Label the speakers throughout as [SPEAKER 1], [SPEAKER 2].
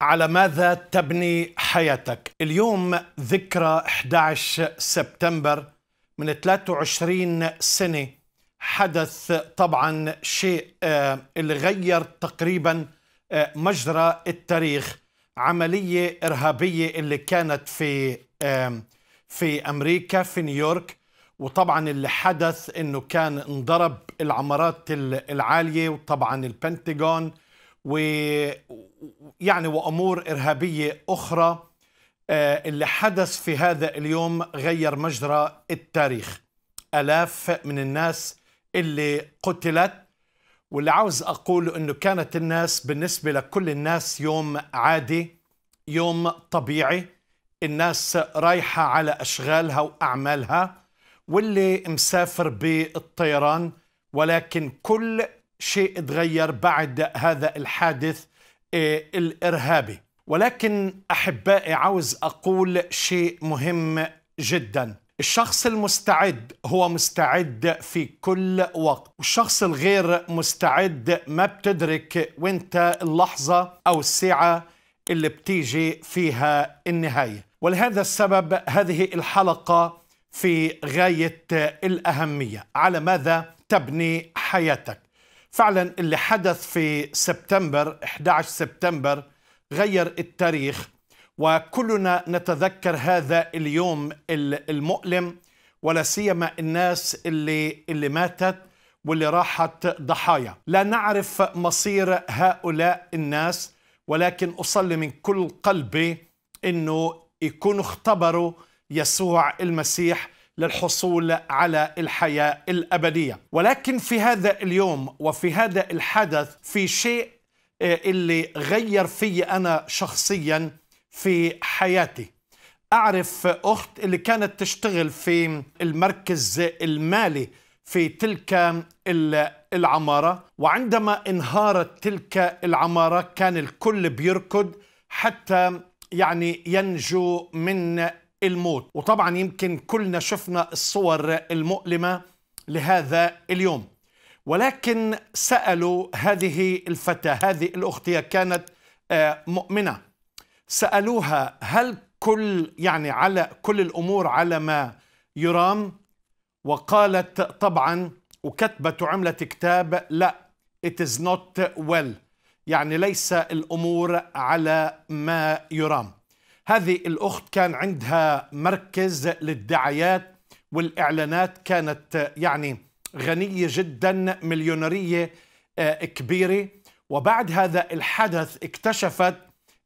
[SPEAKER 1] على ماذا تبني حياتك؟ اليوم ذكرى 11 سبتمبر من 23 سنة حدث طبعا شيء آه، اللي غير تقريبا آه، مجرى التاريخ عملية إرهابية اللي كانت في في أمريكا في نيويورك وطبعا اللي حدث انه كان انضرب العمارات العالية وطبعا البنتاغون ويعني وامور ارهابيه اخرى آه، اللي حدث في هذا اليوم غير مجرى التاريخ الاف من الناس اللي قتلت واللي عاوز اقول انه كانت الناس بالنسبه لكل الناس يوم عادي يوم طبيعي الناس رايحه على اشغالها واعمالها واللي مسافر بالطيران ولكن كل شيء تغير بعد هذا الحادث آه، الارهابي ولكن احبائي عاوز اقول شيء مهم جدا الشخص المستعد هو مستعد في كل وقت والشخص الغير مستعد ما بتدرك وانت اللحظه او الساعه اللي بتيجي فيها النهايه ولهذا السبب هذه الحلقه في غايه الاهميه على ماذا تبني حياتك فعلا اللي حدث في سبتمبر 11 سبتمبر غير التاريخ وكلنا نتذكر هذا اليوم المؤلم ولا سيما الناس اللي اللي ماتت واللي راحت ضحايا لا نعرف مصير هؤلاء الناس ولكن اصلي من كل قلبي انه يكونوا اختبروا يسوع المسيح للحصول على الحياه الابديه ولكن في هذا اليوم وفي هذا الحدث في شيء آه، اللي غير في انا شخصيا في حياتي اعرف اخت اللي كانت تشتغل في المركز المالي في تلك العماره وعندما انهارت تلك العماره كان الكل بيركض حتى يعني ينجو من الموت وطبعا يمكن كلنا شفنا الصور المؤلمة لهذا اليوم ولكن سألوا هذه الفتاة هذه الأخت هي كانت آه، مؤمنة سألوها هل كل يعني على كل الأمور على ما يرام وقالت طبعا وكتبت وعملت كتاب لا it is not well يعني ليس الأمور على ما يرام هذه الأخت كان عندها مركز للدعايات والإعلانات كانت يعني غنية جدا مليونيرية آه، كبيرة وبعد هذا الحدث اكتشفت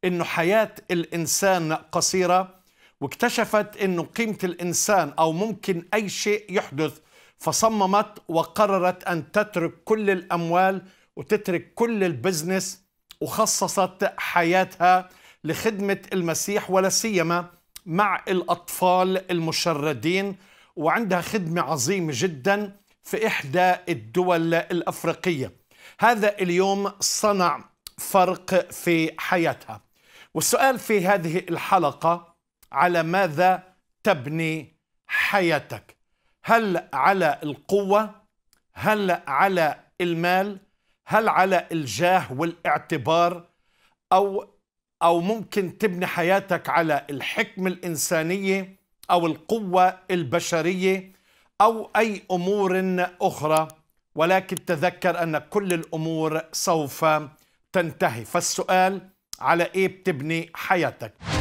[SPEAKER 1] أنه حياة الإنسان قصيرة واكتشفت أنه قيمة الإنسان أو ممكن أي شيء يحدث فصممت وقررت أن تترك كل الأموال وتترك كل البزنس وخصصت حياتها لخدمة المسيح ولا سيما مع الأطفال المشردين وعندها خدمة عظيمة جدا في إحدى الدول الأفريقية هذا اليوم صنع فرق في حياتها والسؤال في هذه الحلقة على ماذا تبني حياتك هل على القوة هل على المال هل على الجاه والاعتبار أو أو ممكن تبني حياتك على الحكمة الإنسانية أو القوة البشرية أو أي أمور أخرى ولكن تذكر أن كل الأمور سوف تنتهي فالسؤال على إيه بتبني حياتك